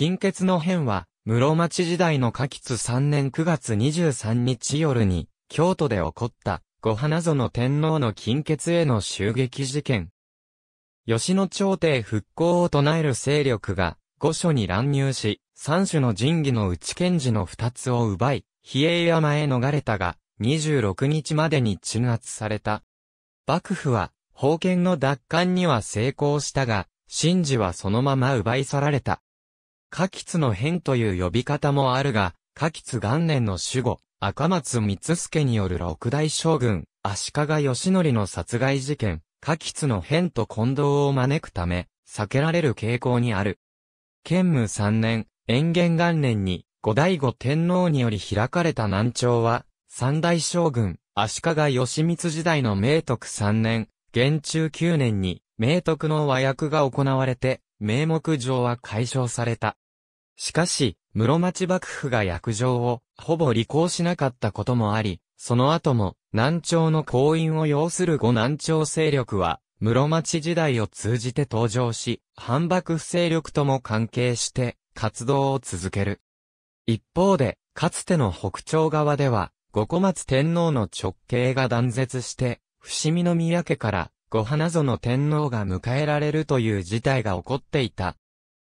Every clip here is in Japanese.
近欠の変は、室町時代の下吉3年9月23日夜に、京都で起こった、五花園天皇の近欠への襲撃事件。吉野朝廷復興を唱える勢力が、御所に乱入し、三種の神器の内賢治の二つを奪い、比叡山へ逃れたが、26日までに鎮圧された。幕府は、封建の奪還には成功したが、神事はそのまま奪い去られた。花吉の変という呼び方もあるが、花吉元年の守護、赤松光助による六大将軍、足利義則の殺害事件、花吉の変と混同を招くため、避けられる傾向にある。建武三年、延元元年に、後醍醐天皇により開かれた南朝は、三大将軍、足利義満時代の明徳三年、元中九年に、明徳の和訳が行われて、名目上は解消された。しかし、室町幕府が役場をほぼ履行しなかったこともあり、その後も南朝の行員を要する後南朝勢力は室町時代を通じて登場し、反幕府勢力とも関係して活動を続ける。一方で、かつての北朝側では、五小松天皇の直系が断絶して、伏見宮家から後花園天皇が迎えられるという事態が起こっていた。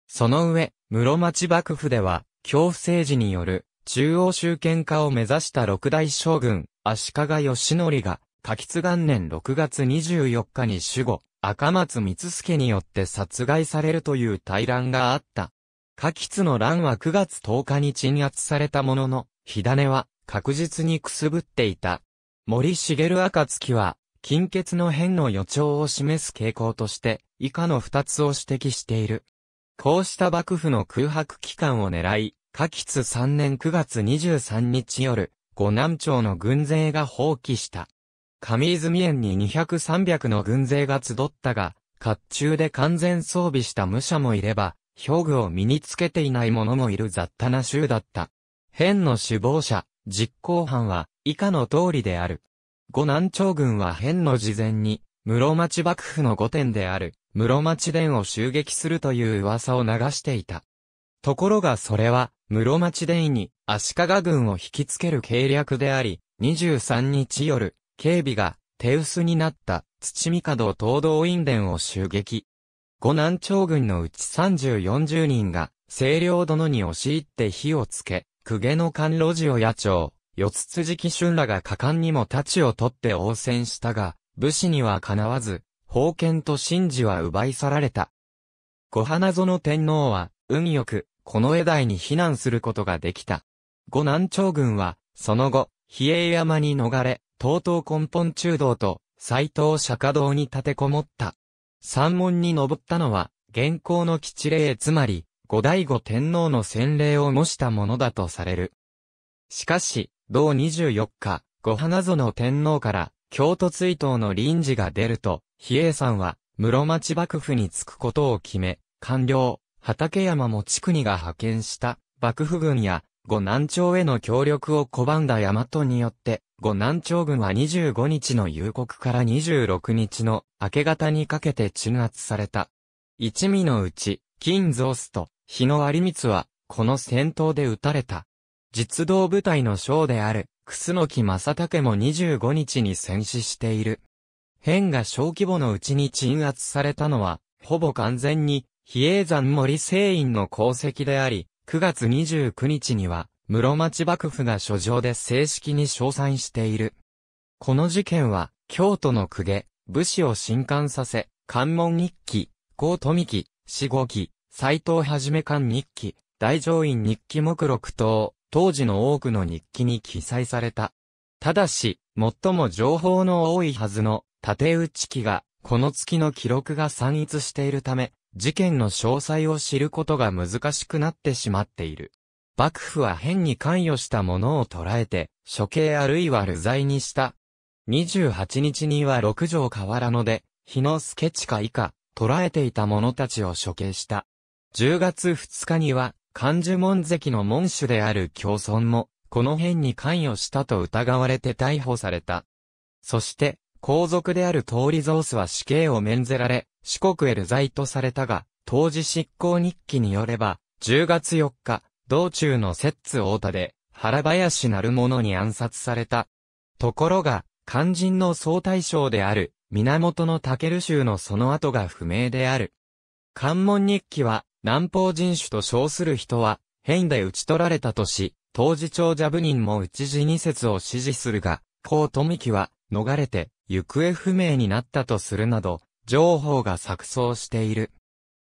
その上、室町幕府では、恐怖政治による中央集権化を目指した六大将軍、足利義則が、柿津元年6月24日に守護、赤松光助によって殺害されるという対乱があった。柿津の乱は9月10日に鎮圧されたものの、火種は確実にくすぶっていた。森茂暁は、近欠の変の予兆を示す傾向として、以下の二つを指摘している。こうした幕府の空白期間を狙い、下吉3年9月23日夜、五南町の軍勢が放棄した。上泉園に200-300の軍勢が集ったが、甲冑で完全装備した武者もいれば、兵具を身につけていない者もいる雑多な州だった。変の首謀者、実行犯は、以下の通りである。五南朝軍は変の事前に、室町幕府の御殿である、室町殿を襲撃するという噂を流していた。ところがそれは、室町殿に足利軍を引きつける計略であり、23日夜、警備が手薄になった土見門東道院殿を襲撃。五南朝軍のうち3十4十人が、清涼殿に押し入って火をつけ、公家の関路寺を野鳥、四つ辻紀春らが果敢にも太刀を取って応戦したが、武士にはかなわず、宝剣と神事は奪い去られた。小花園天皇は、運よく、この江台に避難することができた。五南朝軍は、その後、比叡山に逃れ、東東根本中道と、斎藤釈迦道に立てこもった。山門に登ったのは、現行の吉礼つまり、五醍醐天皇の洗礼を模したものだとされる。しかし、同24日、御花園天皇から京都追悼の臨時が出ると、比叡山は室町幕府に着くことを決め、官僚、畠山も地国が派遣した幕府軍や御南朝への協力を拒んだ大和によって、御南朝軍は25日の夕刻から26日の明け方にかけて鎮圧された。一味のうち、金蔵スと日野有光は、この戦闘で撃たれた。実動部隊の将である、楠木正武も25日に戦死している。変が小規模のうちに鎮圧されたのは、ほぼ完全に、比叡山森聖院の功績であり、9月29日には、室町幕府が書状で正式に称賛している。この事件は、京都の公家、武士を震撼させ、関門日記、高富記、四五記、斎藤はじめ関日記、大乗院日記目録等、当時の多くの日記に記載された。ただし、最も情報の多いはずの縦打ち記が、この月の記録が散逸しているため、事件の詳細を知ることが難しくなってしまっている。幕府は変に関与したものを捉えて、処刑あるいは流罪にした。28日には六条河原ので、日の助地下以下、捕らえていた者たちを処刑した。10月2日には、漢樹門跡の門主である共存も、この辺に関与したと疑われて逮捕された。そして、皇族である通りゾースは死刑を免ぜられ、四国へ流罪とされたが、当時執行日記によれば、10月4日、道中の摂津大田で、原林なる者に暗殺された。ところが、肝心の総大将である、源の武州のその後が不明である。関門日記は、南方人種と称する人は、変で討ち取られたとし、当時長者部人も内地二説を支持するが、高富木は、逃れて、行方不明になったとするなど、情報が錯綜している。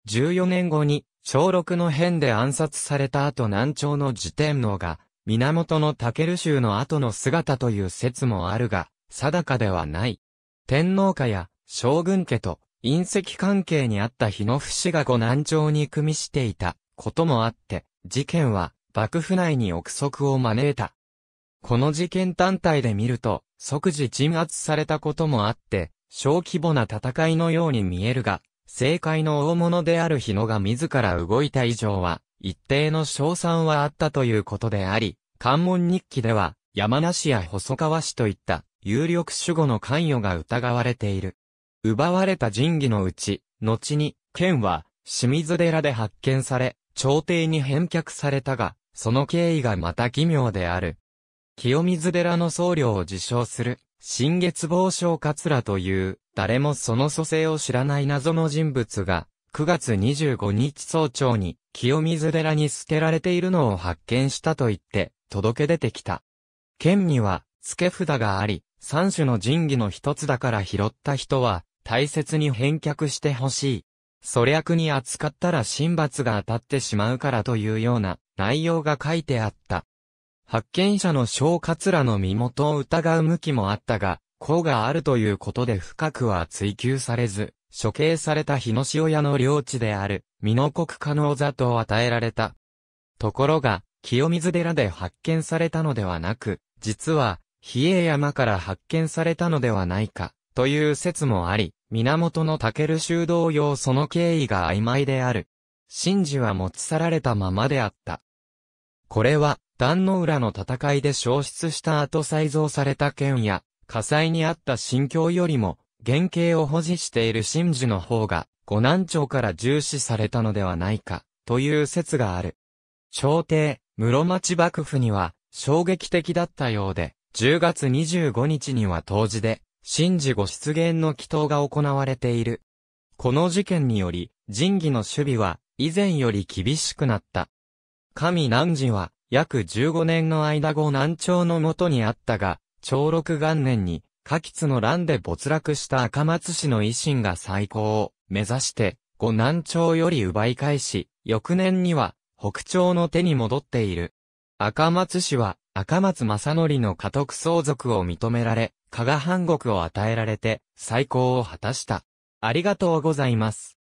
14年後に、小6の変で暗殺された後南朝の自天皇が、源の武州の後の姿という説もあるが、定かではない。天皇家や将軍家と隕石関係にあった日野死がご南町に組みしていたこともあって、事件は幕府内に憶測を招いた。この事件単体で見ると、即時鎮圧されたこともあって、小規模な戦いのように見えるが、政界の大物である日野が自ら動いた以上は、一定の賞賛はあったということであり、関門日記では、山梨や細川氏といった有力守護の関与が疑われている。奪われた神器のうち、後に、剣は、清水寺で発見され、朝廷に返却されたが、その経緯がまた奇妙である。清水寺の僧侶を自称する、新月坊将桂という、誰もその蘇生を知らない謎の人物が、9月25日早朝に、清水寺に捨てられているのを発見したと言って、届け出てきた。剣には、付け札があり、三種の神器の一つだから拾った人は、大切に返却してほしい。そりゃに扱ったら神罰が当たってしまうからというような内容が書いてあった。発見者の小活らの身元を疑う向きもあったが、功があるということで深くは追求されず、処刑された日野塩屋の領地である、美濃国可能座と与えられた。ところが、清水寺で発見されたのではなく、実は、比叡山から発見されたのではないか、という説もあり、源の武修道用その経緯が曖昧である。真珠は持ち去られたままであった。これは、壇の浦の戦いで消失した後再造された剣や、火災にあった心境よりも、原型を保持している真珠の方が、五南朝から重視されたのではないか、という説がある。朝廷、室町幕府には、衝撃的だったようで、10月25日には当時で、神事後出現の祈祷が行われている。この事件により、神義の守備は、以前より厳しくなった。神南寺は、約15年の間後南朝のもとにあったが、長禄元年に、下吉の乱で没落した赤松氏の維新が最高を目指して、後南朝より奪い返し、翌年には、北朝の手に戻っている。赤松氏は、赤松正則の家督相続を認められ、加賀藩国を与えられて、再興を果たした。ありがとうございます。